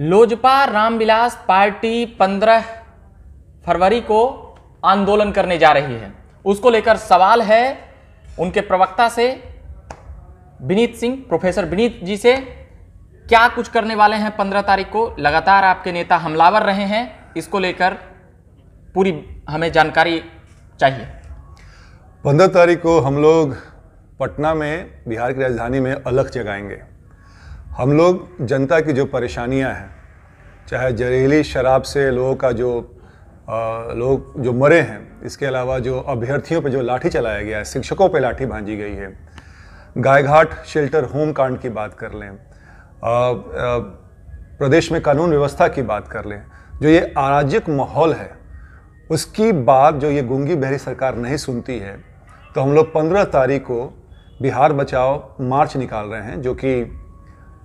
Lojpa Ramvilas party 15 फरवरी को आंदोलन करने जा रही है उसको लेकर सवाल है उनके प्रवक्ता से विनीत सिंह प्रोफेसर विनीत जी से क्या कुछ करने वाले हैं पंद्रह तारीख को लगातार आपके नेता हमलावर रहे हैं इसको लेकर पूरी हमें जानकारी चाहिए पंद्रह तारीख को हम लोग पटना में बिहार की राजधानी में अलग जगाएंगे हम लोग जनता की जो परेशानियां हैं चाहे जहरीली शराब से लोगों का जो आ, लोग जो मरे हैं इसके अलावा जो अभ्यर्थियों पर जो लाठी चलाया गया है शिक्षकों पर लाठी भांजी गई है गायघाट शेल्टर होम कांड की बात कर लें प्रदेश में कानून व्यवस्था की बात कर लें जो ये अराजक माहौल है उसकी बात जो ये गुंगी बहरी सरकार नहीं सुनती है तो हम लोग पंद्रह तारीख को बिहार बचाओ मार्च निकाल रहे हैं जो कि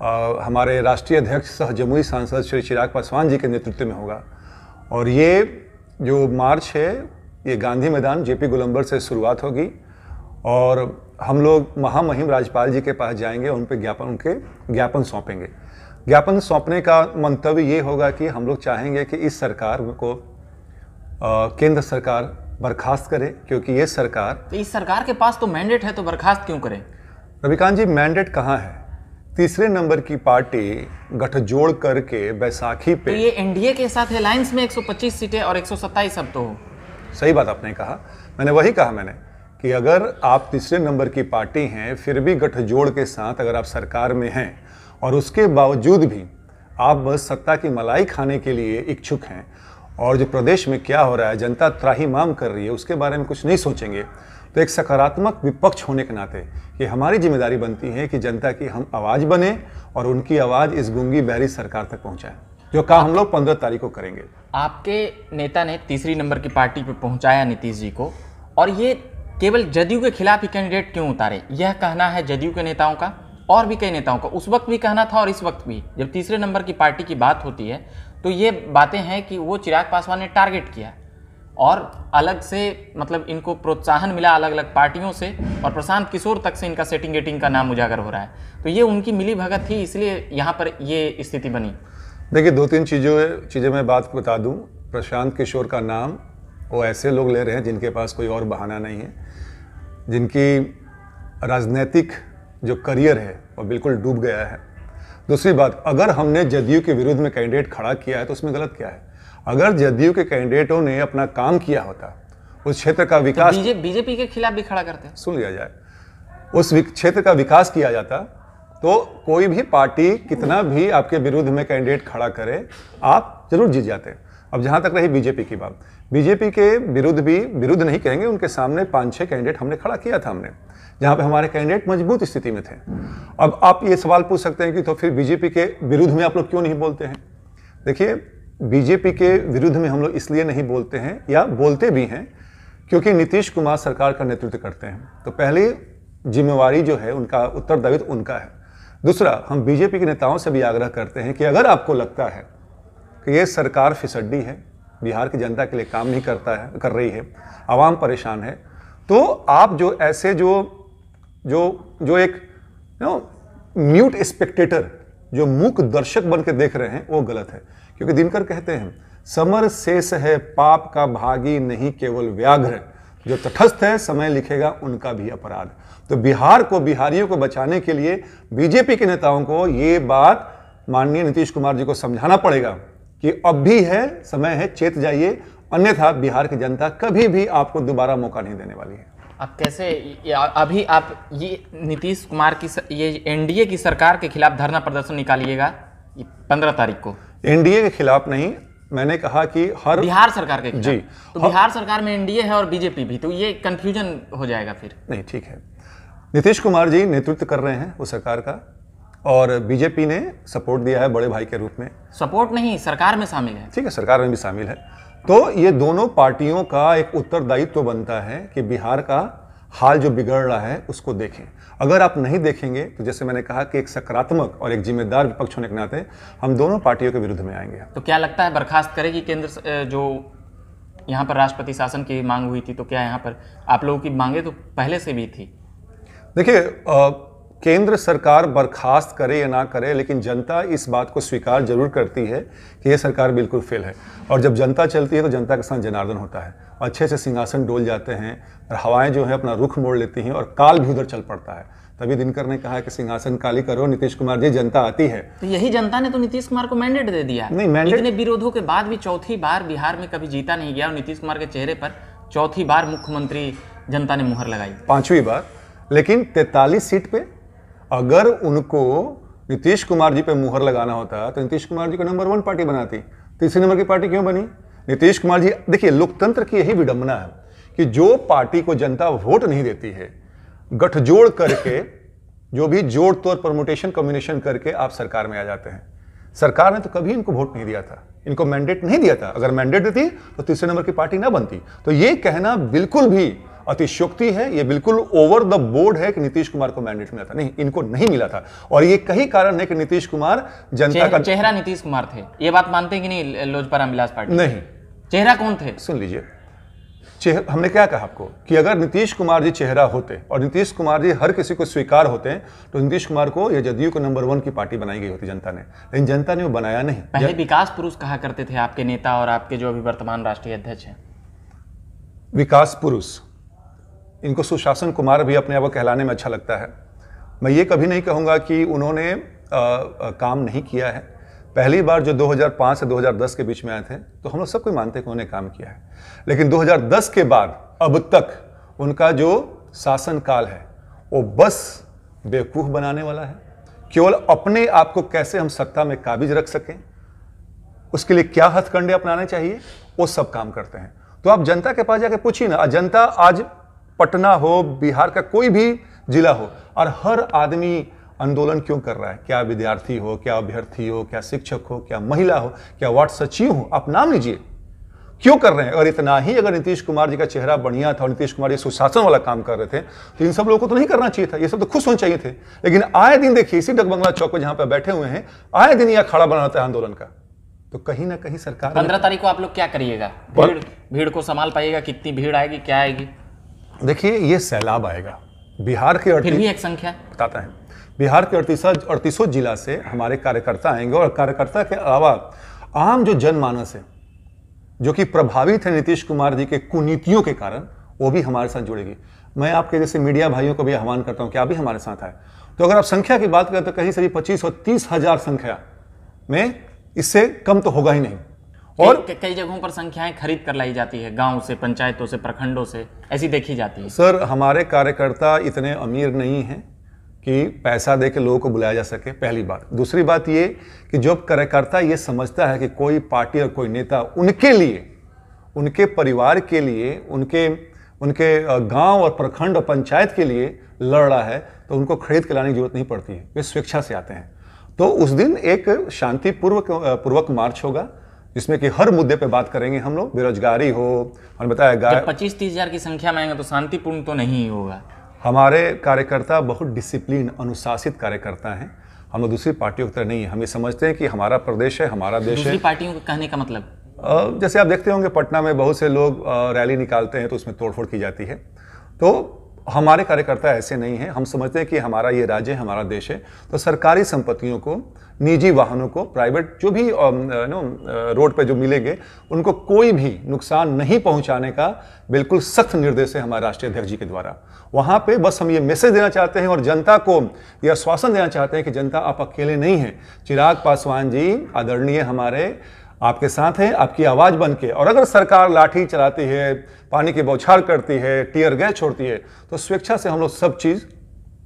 आ, हमारे राष्ट्रीय अध्यक्ष सह जमुई सांसद श्री चिराग पासवान जी के नेतृत्व में होगा और ये जो मार्च है ये गांधी मैदान जेपी गोलंबर से शुरुआत होगी और हम लोग महामहिम राज्यपाल जी के पास जाएंगे उन पर ज्ञापन उनके ज्ञापन सौंपेंगे ज्ञापन सौंपने का मंतव्य ये होगा कि हम लोग चाहेंगे कि इस सरकार को केंद्र सरकार बर्खास्त करे क्योंकि ये सरकार तो इस सरकार के पास तो मैंडेट है तो बर्खास्त क्यों करें रविकांत जी मैंडेट कहाँ है तीसरे नंबर की पार्टी गठजोड़ करके बैसाखी पे तो ये एनडीए के साथ अलायंस में 125 सीटें और 127 अब तो सही बात आपने कहा मैंने वही कहा मैंने कि अगर आप तीसरे नंबर की पार्टी हैं फिर भी गठजोड़ के साथ अगर आप सरकार में हैं और उसके बावजूद भी आप बस सत्ता की मलाई खाने के लिए इच्छुक हैं और जो प्रदेश में क्या हो रहा है जनता त्राही माम कर रही है उसके बारे में कुछ नहीं सोचेंगे तो एक सकारात्मक विपक्ष होने के नाते ये हमारी जिम्मेदारी बनती है कि जनता की हम आवाज़ बने और उनकी आवाज़ इस गुंगी बहरी सरकार तक पहुँचाए जो काम हम लोग पंद्रह तारीख को करेंगे आपके नेता ने तीसरी नंबर की पार्टी पर पहुँचाया नीतीश जी को और ये केवल जदयू के खिलाफ ही कैंडिडेट क्यों उतारे यह कहना है जदयू के नेताओं का और भी कई नेताओं का उस वक्त भी कहना था और इस वक्त भी जब तीसरे नंबर की पार्टी की बात होती है तो ये बातें हैं कि वो चिराग पासवान ने टारगेट किया और अलग से मतलब इनको प्रोत्साहन मिला अलग अलग पार्टियों से और प्रशांत किशोर तक से इनका सेटिंग एटिंग का नाम उजागर हो रहा है तो ये उनकी मिली भगत थी इसलिए यहाँ पर ये स्थिति बनी देखिए दो तीन चीज़ों चीज़ें मैं बात बता दूँ प्रशांत किशोर का नाम वो ऐसे लोग ले रहे हैं जिनके पास कोई और बहाना नहीं है जिनकी राजनीतिक जो करियर है वो बिल्कुल डूब गया है दूसरी बात अगर हमने जदयू के विरुद्ध में कैंडिडेट खड़ा किया है तो उसमें गलत क्या है अगर जदयू के कैंडिडेटों ने अपना काम किया होता उस क्षेत्र का तो विकास तो बीजेपी के खिलाफ भी खड़ा करते सुन लिया जाए उस क्षेत्र का विकास किया जाता तो कोई भी पार्टी कितना भी आपके विरुद्ध में कैंडिडेट खड़ा करे आप जरूर जीत जाते अब जहां तक रही बीजेपी की बात बीजेपी के विरुद्ध भी विरुद्ध नहीं कहेंगे उनके सामने पांच छह कैंडिडेट हमने खड़ा किया था हमने जहां पे हमारे कैंडिडेट मजबूत स्थिति में थे अब आप ये सवाल पूछ सकते हैं कि तो फिर बीजेपी के विरुद्ध में आप लोग क्यों नहीं बोलते हैं देखिए बीजेपी के विरुद्ध में हम लोग इसलिए नहीं बोलते हैं या बोलते भी हैं क्योंकि नीतीश कुमार सरकार का नेतृत्व करते हैं तो पहली जिम्मेवारी जो है उनका उत्तरदायित्व उनका है दूसरा हम बीजेपी के नेताओं से भी आग्रह करते हैं कि अगर आपको लगता है कि ये सरकार फिसड्डी है बिहार की जनता के लिए काम नहीं करता है कर रही है आवाम परेशान है तो आप जो ऐसे जो जो जो एक म्यूट स्पेक्टेटर जो मूक दर्शक बन के देख रहे हैं वो गलत है क्योंकि दिनकर कहते हैं समर शेष है पाप का भागी नहीं केवल व्याघ्र जो तटस्थ है समय लिखेगा उनका भी अपराध तो बिहार को बिहारियों को बचाने के लिए बीजेपी के नेताओं को ये बात माननीय नीतीश कुमार जी को समझाना पड़ेगा कि अब भी है समय है चेत जाइए अन्यथा बिहार की जनता कभी भी आपको दोबारा मौका नहीं देने वाली है अब कैसे अभी आप ये नीतीश कुमार की ये एनडीए की सरकार के खिलाफ धरना प्रदर्शन निकालिएगा पंद्रह तारीख को एनडीए के खिलाफ नहीं मैंने कहा कि हर बिहार सरकार के जी तो बिहार सरकार में एनडीए है और बीजेपी भी तो ये कंफ्यूजन हो जाएगा फिर नहीं ठीक है नीतीश कुमार जी नेतृत्व कर रहे हैं उस सरकार का और बीजेपी ने सपोर्ट दिया है बड़े भाई के रूप में सपोर्ट नहीं सरकार में शामिल है ठीक है सरकार में भी शामिल है तो ये दोनों पार्टियों का एक उत्तरदायित्व तो बनता है कि बिहार का हाल जो बिगड़ रहा है उसको देखें अगर आप नहीं देखेंगे तो जैसे मैंने कहा कि एक सकारात्मक और एक जिम्मेदार विपक्ष होने के नाते हम दोनों पार्टियों के विरुद्ध में आएंगे तो क्या लगता है बर्खास्त करेगी केंद्र जो यहाँ पर राष्ट्रपति शासन की मांग हुई थी तो क्या यहाँ पर आप लोगों की मांगे तो पहले से भी थी देखिए केंद्र सरकार बर्खास्त करे या ना करे लेकिन जनता इस बात को स्वीकार जरूर करती है कि ये सरकार बिल्कुल फेल है और जब जनता चलती है तो जनता के साथ जनार्दन होता है अच्छे से सिंहासन डोल जाते हैं और हवाएं जो है अपना रुख मोड़ लेती हैं और काल भी उधर चल पड़ता है तभी दिनकर ने कहा कि सिंहासन काली करो नीतीश कुमार जी जनता आती है तो यही जनता ने तो नीतीश कुमार को मैंडेट दे दिया नहीं मैंडेट ने विरोधों के बाद भी चौथी बार बिहार में कभी जीता नहीं गया और नीतीश कुमार के चेहरे पर चौथी बार मुख्यमंत्री जनता ने मुहर लगाई पांचवी बार लेकिन तैतालीस सीट पे अगर उनको नीतीश कुमार जी पे मुहर लगाना होता तो नीतीश कुमार जी को नंबर वन पार्टी बनाती तीसरे नंबर की पार्टी क्यों बनी नीतीश कुमार जी देखिए लोकतंत्र की यही विडंबना है कि जो पार्टी को जनता वोट नहीं देती है गठजोड़ करके जो भी जोड़ तोड़ परमोटेशन कॉम्बिनेशन करके आप सरकार में आ जाते हैं सरकार ने तो कभी इनको वोट नहीं दिया था इनको मैंडेट नहीं दिया था अगर मैंडेट देती तो तीसरे नंबर की पार्टी ना बनती तो ये कहना बिल्कुल भी अतिशोक्ति है ये बिल्कुल ओवर द बोर्ड है कि नीतीश कुमार को मैंडेट मिला था नहीं इनको नहीं मिला था और ये कई कारण है कि नीतीश कुमार जनता चेह, का चेहरा नीतीश कुमार थे ये बात मानते हैं कि नहीं लोजपा रामविलास पार्टी नहीं चेहरा कौन थे सुन लीजिए हमने क्या कहा आपको कि अगर नीतीश कुमार जी चेहरा होते और नीतीश कुमार जी हर किसी को स्वीकार होते हैं तो नीतीश कुमार को या जदयू को नंबर वन की पार्टी बनाई गई होती जनता ने लेकिन जनता ने वो बनाया नहीं पहले विकास पुरुष कहा करते थे आपके नेता और आपके जो अभी वर्तमान राष्ट्रीय अध्यक्ष हैं विकास पुरुष इनको सुशासन कुमार भी अपने आप को कहलाने में अच्छा लगता है मैं ये कभी नहीं कहूँगा कि उन्होंने आ, आ, काम नहीं किया है पहली बार जो 2005 से 2010 के बीच में आए थे तो हम लोग सब कोई मानते हैं कि उन्होंने काम किया है लेकिन 2010 के बाद अब तक उनका जो शासनकाल है वो बस बेवकूफ़ बनाने वाला है केवल अपने आप को कैसे हम सत्ता में काबिज रख सकें उसके लिए क्या हथकंडे अपनाने चाहिए वो सब काम करते हैं तो आप जनता के पास जाकर पूछिए ना जनता आज पटना हो बिहार का कोई भी जिला हो और हर आदमी आंदोलन क्यों कर रहा है क्या विद्यार्थी हो क्या अभ्यर्थी हो क्या शिक्षक हो क्या महिला हो क्या वार्ड सचिव हो आप नाम लीजिए क्यों कर रहे हैं अगर इतना ही अगर नीतीश कुमार जी का चेहरा बढ़िया था और नीतीश कुमार जी सुशासन वाला काम कर रहे थे तो इन सब लोगों को तो नहीं करना चाहिए था ये सब तो खुश होने चाहिए थे लेकिन आए दिन देखिए इसी डगबंगला चौक पर जहां पर बैठे हुए हैं आए दिन यह खड़ा बना रहता है आंदोलन का तो कहीं ना कहीं सरकार पंद्रह तारीख को आप लोग क्या करिएगा भीड़ भीड़ को संभाल पाइएगा कितनी भीड़ आएगी क्या आएगी देखिए ये सैलाब आएगा बिहार के अड़तीस एक संख्या बताता है बिहार के अड़तीसा अड़तीसों जिला से हमारे कार्यकर्ता आएंगे और कार्यकर्ता के अलावा आम जो जनमानस है जो कि प्रभावित है नीतीश कुमार जी के कुनीतियों के कारण वो भी हमारे साथ जुड़ेगी मैं आपके जैसे मीडिया भाइयों को भी आह्वान करता हूं कि आप भी हमारे साथ आए तो अगर आप संख्या की बात करें तो कहीं से भी पच्चीस और तीस हजार संख्या में इससे कम तो होगा ही नहीं और कई जगहों पर संख्याएं खरीद कर लाई जाती है गांव से पंचायतों से प्रखंडों से ऐसी देखी जाती है सर हमारे कार्यकर्ता इतने अमीर नहीं हैं कि पैसा दे के लोगों को बुलाया जा सके पहली बात दूसरी बात ये कि जब कार्यकर्ता ये समझता है कि कोई पार्टी और कोई नेता उनके लिए उनके परिवार के लिए उनके उनके गांव और प्रखंड और पंचायत के लिए लड़ रहा है तो उनको खरीद के लाने की जरूरत नहीं पड़ती है वे स्वेच्छा से आते हैं तो उस दिन एक शांतिपूर्वक पूर्वक मार्च होगा जिसमें कि हर मुद्दे पे बात करेंगे हम लोग बेरोजगारी हो और बताया गाय पच्चीस तीस हजार की संख्या में आएंगे तो शांतिपूर्ण तो नहीं होगा हमारे कार्यकर्ता बहुत डिसिप्लिन अनुशासित कार्यकर्ता हैं हम लोग दूसरी पार्टियों की तरह नहीं है हम ये समझते हैं कि हमारा प्रदेश है हमारा देश है पार्टियों का कहने का मतलब जैसे आप देखते होंगे पटना में बहुत से लोग रैली निकालते हैं तो उसमें तोड़फोड़ की जाती है तो हमारे कार्यकर्ता ऐसे नहीं हैं हम समझते हैं कि हमारा ये राज्य है हमारा देश है तो सरकारी संपत्तियों को निजी वाहनों को प्राइवेट जो भी नो um, रोड uh, पे जो मिलेंगे उनको कोई भी नुकसान नहीं पहुंचाने का बिल्कुल सख्त निर्देश है हमारे राष्ट्रीय अध्यक्ष जी के द्वारा वहां पे बस हम ये मैसेज देना चाहते हैं और जनता को यह आश्वासन देना चाहते हैं कि जनता आप अकेले नहीं हैं चिराग पासवान जी आदरणीय हमारे आपके साथ हैं आपकी आवाज़ बन के और अगर सरकार लाठी चलाती है पानी की बौछार करती है टीयर गैस छोड़ती है तो स्वेच्छा से हम लोग सब चीज़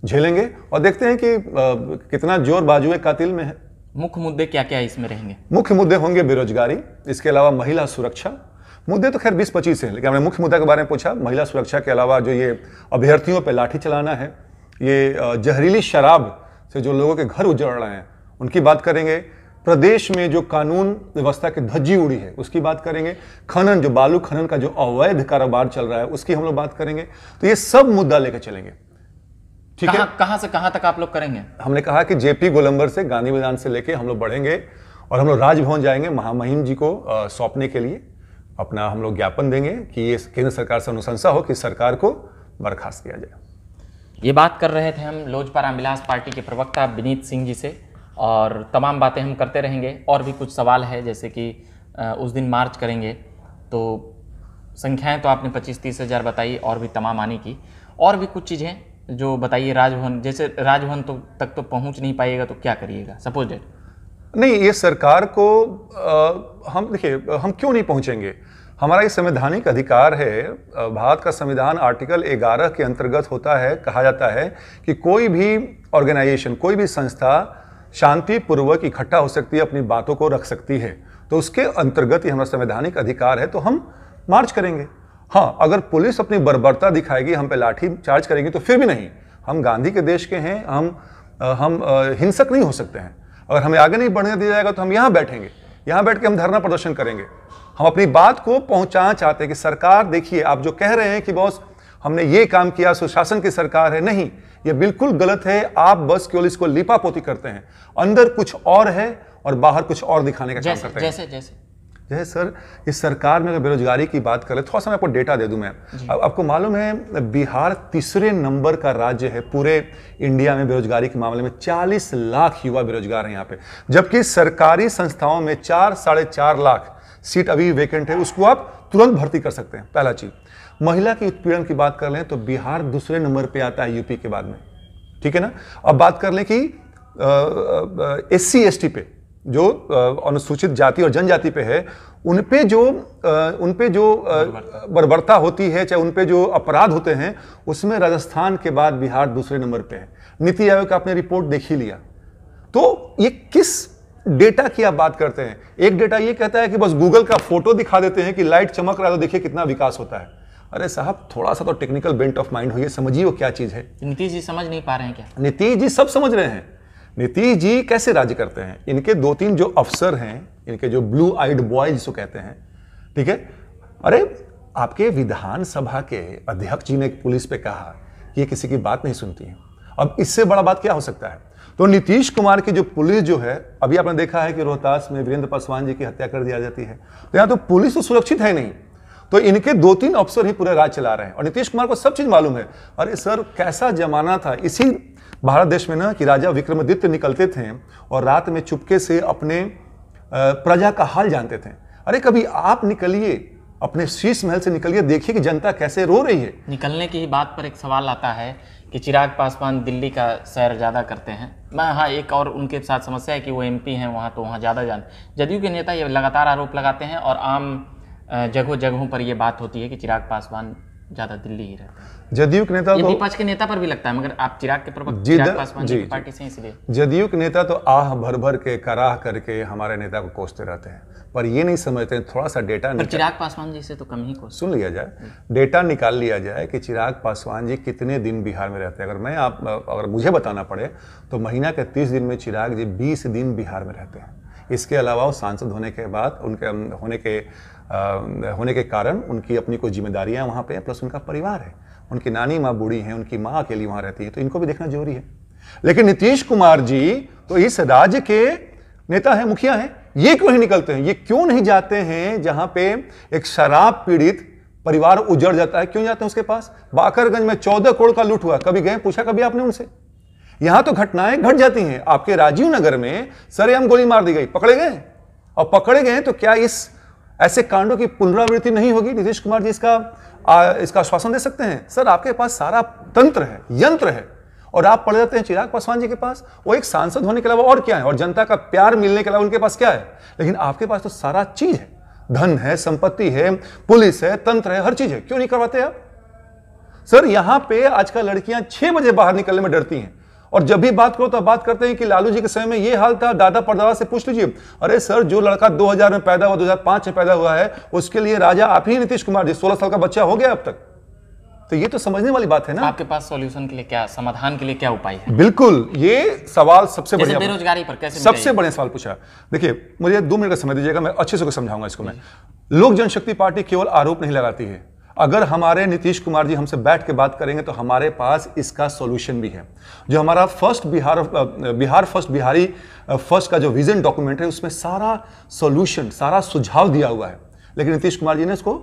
झेलेंगे और देखते हैं कि आ, कितना जोर बाजुए कातिल में है मुख्य मुद्दे क्या क्या इसमें रहेंगे मुख्य मुद्दे होंगे बेरोजगारी इसके अलावा महिला सुरक्षा मुद्दे तो खैर बीस पच्चीस हैं लेकिन हमने मुख्य मुद्दा के बारे में पूछा महिला सुरक्षा के अलावा जो ये अभ्यर्थियों पर लाठी चलाना है ये जहरीली शराब से जो लोगों के घर उजड़ रहे हैं उनकी बात करेंगे प्रदेश में जो कानून व्यवस्था की धज्जी उड़ी है उसकी बात करेंगे खनन जो बालू खनन का जो अवैध कारोबार चल रहा है उसकी हम लोग बात करेंगे तो ये सब मुद्दा लेकर चलेंगे ठीक है कहां से कहां तक आप लोग करेंगे हमने कहा कि जेपी गोलंबर से गांधी मैदान से लेके हम लोग बढ़ेंगे और हम लोग राजभवन जाएंगे महामहिम जी को सौंपने के लिए अपना हम लोग ज्ञापन देंगे कि ये केंद्र सरकार से अनुशंसा हो कि सरकार को बर्खास्त किया जाए ये बात कर रहे थे हम लोजपा रामविलास पार्टी के प्रवक्ता विनीत सिंह जी से और तमाम बातें हम करते रहेंगे और भी कुछ सवाल है जैसे कि उस दिन मार्च करेंगे तो संख्याएं तो आपने पच्चीस तीस हज़ार बताई और भी तमाम आने की और भी कुछ चीज़ें जो बताइए राजभवन जैसे राजभवन तो तक तो पहुंच नहीं पाएगा तो क्या करिएगा सपोज डेट नहीं ये सरकार को आ, हम देखिए हम क्यों नहीं पहुंचेंगे हमारा ये संवैधानिक अधिकार है भारत का संविधान आर्टिकल 11 के अंतर्गत होता है कहा जाता है कि कोई भी ऑर्गेनाइजेशन कोई भी संस्था शांतिपूर्वक इकट्ठा हो सकती है अपनी बातों को रख सकती है तो उसके अंतर्गत ही हमारा संवैधानिक अधिकार है तो हम मार्च करेंगे हाँ अगर पुलिस अपनी बर्बरता दिखाएगी हम पे लाठी चार्ज करेगी तो फिर भी नहीं हम गांधी के देश के हैं हम हम हिंसक नहीं हो सकते हैं अगर हमें आगे नहीं बढ़ने दिया जाएगा तो हम यहाँ बैठेंगे यहाँ बैठ के हम धरना प्रदर्शन करेंगे हम अपनी बात को पहुँचाना चाहते हैं कि सरकार देखिए आप जो कह रहे हैं कि बॉस हमने ये काम किया सुशासन की सरकार है नहीं ये बिल्कुल गलत है आप बस केवल इसको लिपापोती करते हैं अंदर कुछ और है और बाहर कुछ और दिखाने का काम करते हैं जैसे जैसे जैसे सर इस सरकार में अगर बेरोजगारी की बात करें थोड़ा सा मैं आपको डेटा दे दूं मैं अब आपको मालूम है बिहार तीसरे नंबर का राज्य है पूरे इंडिया में बेरोजगारी के मामले में 40 लाख युवा बेरोजगार हैं यहाँ पे जबकि सरकारी संस्थाओं में चार साढ़े चार लाख सीट अभी वेकेंट है उसको आप तुरंत भर्ती कर सकते हैं पहला चीज़ महिला के उत्पीड़न की बात कर लें तो बिहार दूसरे नंबर पे आता है यूपी के बाद में ठीक है ना अब बात कर लें कि एस सी एस टी पे जो अनुसूचित जाति और जनजाति पे है उन पे जो उन पे जो बर्बरता होती है चाहे उन पे जो अपराध होते हैं उसमें राजस्थान के बाद बिहार दूसरे नंबर पे है नीति आयोग का आपने रिपोर्ट देख ही लिया तो ये किस डेटा की आप बात करते हैं एक डेटा ये कहता है कि बस गूगल का फोटो दिखा देते हैं कि लाइट चमक रहा है तो देखिए कितना विकास होता है अरे साहब थोड़ा सा तो टेक्निकल बेंट ऑफ माइंड ये समझिए वो क्या चीज़ है नीतीश जी समझ नहीं पा रहे हैं क्या नीतीश जी सब समझ रहे हैं नीतीश जी कैसे राज्य करते हैं इनके दो तीन जो अफसर हैं इनके जो ब्लू आइड बॉय जिसको कहते हैं ठीक है अरे आपके विधानसभा के अध्यक्ष जी ने पुलिस पे कहा कि ये किसी की बात नहीं सुनती है अब इससे बड़ा बात क्या हो सकता है तो नीतीश कुमार की जो पुलिस जो है अभी आपने देखा है कि रोहतास में वीरेंद्र पासवान जी की हत्या कर दिया जाती है तो यहां तो पुलिस तो सुरक्षित है नहीं तो इनके दो तीन अफसर ही पूरा राज चला रहे हैं और नीतीश कुमार को सब चीज मालूम है अरे सर कैसा जमाना था इसी भारत देश में ना कि राजा विक्रमादित्य निकलते थे और रात में चुपके से अपने प्रजा का हाल जानते थे अरे कभी आप निकलिए अपने शीश महल से निकलिए देखिए कि जनता कैसे रो रही है निकलने की बात पर एक सवाल आता है कि चिराग पासवान दिल्ली का सैर ज़्यादा करते हैं मैं हाँ एक और उनके साथ समस्या है कि वो एमपी हैं वहाँ तो वहाँ ज़्यादा जान जदयू के नेता ये लगातार आरोप लगाते हैं और आम जगहों जगहों पर यह बात होती है कि चिराग पासवान ज्यादा दिल्ली ही रहते हैं जदयू के नेता तो विपक्ष के नेता पर भी लगता है मगर आप चिराग के प्रवक्ता चिराग पासवान जी, जी पार्टी से इसलिए जदयू के नेता तो आह भर भर के कराह करके हमारे नेता को कोसते रहते हैं पर ये नहीं समझते थोड़ा सा डेटा निकाल चिराग पासवान जी से तो कम ही को सुन लिया जाए डेटा निकाल लिया जाए कि चिराग पासवान जी कितने दिन बिहार में रहते हैं अगर मैं आप अगर मुझे बताना पड़े तो महीना के तीस दिन में चिराग जी बीस दिन बिहार में रहते हैं इसके अलावा वो सांसद होने के बाद उनके होने के आ, होने के कारण उनकी अपनी कोई जिम्मेदारियाँ वहाँ पे प्लस उनका परिवार है उनकी नानी माँ बूढ़ी हैं उनकी माँ अकेली वहाँ रहती है तो इनको भी देखना जरूरी है लेकिन नीतीश कुमार जी तो इस राज्य के नेता है मुखिया है ये क्यों नहीं निकलते हैं ये क्यों नहीं जाते हैं जहां पे एक शराब पीड़ित परिवार उजड़ जाता है क्यों जाते हैं उसके पास बाकरगंज में चौदह करोड़ का लूट हुआ कभी गए पूछा कभी आपने उनसे यहां तो घटनाएं घट जाती हैं आपके राजीव नगर में हम गोली मार दी गई पकड़े गए और पकड़े गए तो क्या इस ऐसे कांडों की पुनरावृत्ति नहीं होगी नीतीश कुमार जी इसका आ, इसका आश्वासन दे सकते हैं सर आपके पास सारा तंत्र है यंत्र है और आप पढ़ जाते हैं चिराग पासवान जी के पास वो एक सांसद होने के अलावा और क्या है और जनता का प्यार मिलने के अलावा उनके पास क्या है लेकिन आपके पास तो सारा चीज है धन है संपत्ति है पुलिस है तंत्र है हर चीज है क्यों नहीं करवाते आप सर यहां पे आज का लड़कियां छह बजे बाहर निकलने में डरती हैं और जब भी बात करो तो बात करते हैं कि लालू जी के समय में ये हाल था दादा परदादा से पूछ लीजिए अरे सर जो लड़का 2000 में पैदा हुआ 2005 में पैदा हुआ है उसके लिए राजा आप ही नीतीश कुमार जी 16 साल का बच्चा हो गया अब तक तो ये तो समझने वाली बात है ना आपके पास सॉल्यूशन के लिए क्या समाधान के लिए क्या उपाय है बिल्कुल ये सवाल सबसे बड़े बेरोजगारी पर कैसे सबसे बड़े सवाल पूछा देखिए मुझे दो मिनट का समय दीजिएगा मैं अच्छे से समझाऊंगा इसको मैं लोक जनशक्ति पार्टी केवल आरोप नहीं लगाती है अगर हमारे नीतीश कुमार जी हमसे बैठ के बात करेंगे तो हमारे पास इसका सॉल्यूशन भी है जो हमारा first Bihar Bihar first Bihari first का जो विजन डॉक्यूमेंट है उसमें सारा सॉल्यूशन सारा सुझाव दिया हुआ है लेकिन नीतीश कुमार जी ने इसको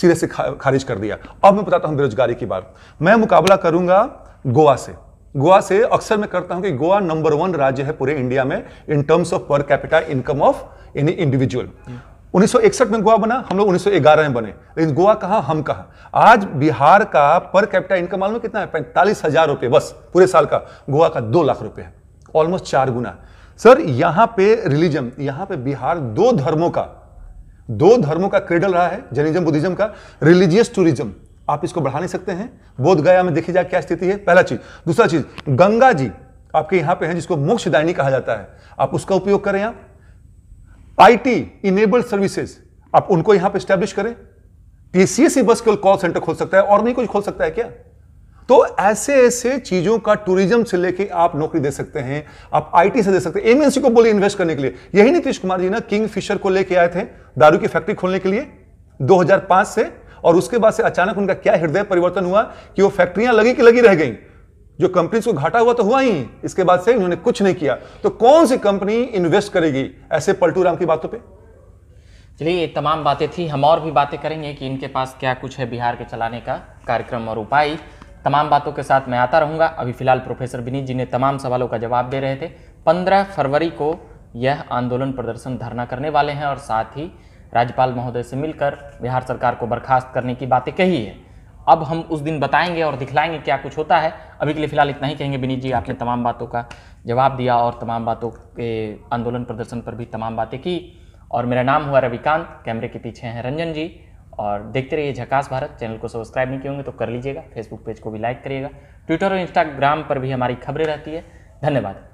सिरे से खारिज कर दिया अब मैं बताता हूँ बेरोजगारी की बात मैं मुकाबला करूंगा गोवा से गोवा से अक्सर मैं करता हूं कि गोवा नंबर वन राज्य है पूरे इंडिया में in terms of per capital income of any individual 1961 में गोवा बना हम लोग 1911 में बने लेकिन गोवा कहा हम कहा आज बिहार का पर कैपिटा इनकम मालूम कितना है पैंतालीस हजार रुपये बस पूरे साल का गोवा का दो लाख रुपए है ऑलमोस्ट चार गुना सर यहां पे रिलीजन यहां पे बिहार दो धर्मों का दो धर्मों का क्रेडल रहा है जर्निज्म बुद्धिज्म का रिलीजियस टूरिज्म आप इसको बढ़ा नहीं सकते हैं बोध गया में देखी जाए क्या स्थिति है पहला चीज दूसरा चीज गंगा जी आपके यहां पे है जिसको मोक्ष दायनी कहा जाता है आप उसका उपयोग करें आप आईटी इनेबल्ड सर्विसेज आप उनको यहां पे स्टैब्लिश करें टीसीएस ही e बस केवल कॉल सेंटर खोल सकता है और नहीं कुछ खोल सकता है क्या तो ऐसे ऐसे चीजों का टूरिज्म से लेके आप नौकरी दे सकते हैं आप आईटी से दे सकते हैं एमएनसी को बोले इन्वेस्ट करने के लिए यही नीतीश कुमार जी ना किंग फिशर को लेके आए थे दारू की फैक्ट्री खोलने के लिए 2005 से और उसके बाद से अचानक उनका क्या हृदय परिवर्तन हुआ कि वो फैक्ट्रियां लगी कि लगी रह गई जो कंपनीज को घाटा हुआ तो हुआ ही इसके बाद से इन्होंने कुछ नहीं किया तो कौन सी कंपनी इन्वेस्ट करेगी ऐसे पलटू राम की बातों पे चलिए ये तमाम बातें थी हम और भी बातें करेंगे कि इनके पास क्या कुछ है बिहार के चलाने का कार्यक्रम और उपाय तमाम बातों के साथ मैं आता रहूंगा अभी फिलहाल प्रोफेसर विनीत जी ने तमाम सवालों का जवाब दे रहे थे पंद्रह फरवरी को यह आंदोलन प्रदर्शन धरना करने वाले हैं और साथ ही राज्यपाल महोदय से मिलकर बिहार सरकार को बर्खास्त करने की बातें कही है अब हम उस दिन बताएंगे और दिखलाएंगे क्या कुछ होता है अभी के लिए फिलहाल इतना ही कहेंगे विनीत जी आपने तमाम बातों का जवाब दिया और तमाम बातों के आंदोलन प्रदर्शन पर भी तमाम बातें की और मेरा नाम हुआ रविकांत कैमरे के पीछे हैं रंजन जी और देखते रहिए झकास भारत चैनल को सब्सक्राइब नहीं किए होंगे तो कर लीजिएगा फेसबुक पेज को भी लाइक करिएगा ट्विटर और इंस्टाग्राम पर भी हमारी खबरें रहती है धन्यवाद